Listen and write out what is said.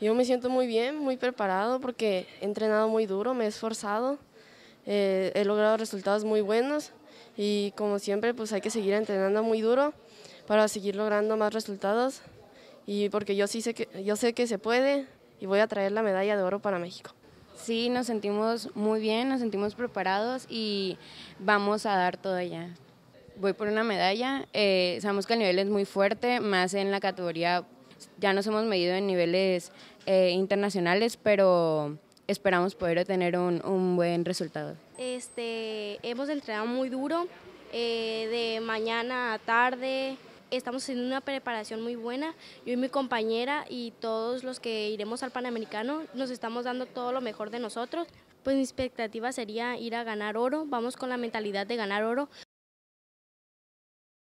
Yo me siento muy bien, muy preparado porque he entrenado muy duro, me he esforzado, eh, he logrado resultados muy buenos y como siempre pues hay que seguir entrenando muy duro para seguir logrando más resultados y porque yo sí sé que, yo sé que se puede y voy a traer la medalla de oro para México. Sí, nos sentimos muy bien, nos sentimos preparados y vamos a dar todo ya voy por una medalla. Eh, sabemos que el nivel es muy fuerte, más en la categoría ya nos hemos medido en niveles eh, internacionales, pero esperamos poder obtener un, un, buen resultado. Este, hemos entrenado muy duro, eh, de mañana a tarde. Estamos haciendo una preparación muy buena. Yo y mi compañera y todos los que iremos al Panamericano nos estamos dando todo lo mejor de nosotros. Pues mi expectativa sería ir a ganar oro. Vamos con la mentalidad de ganar oro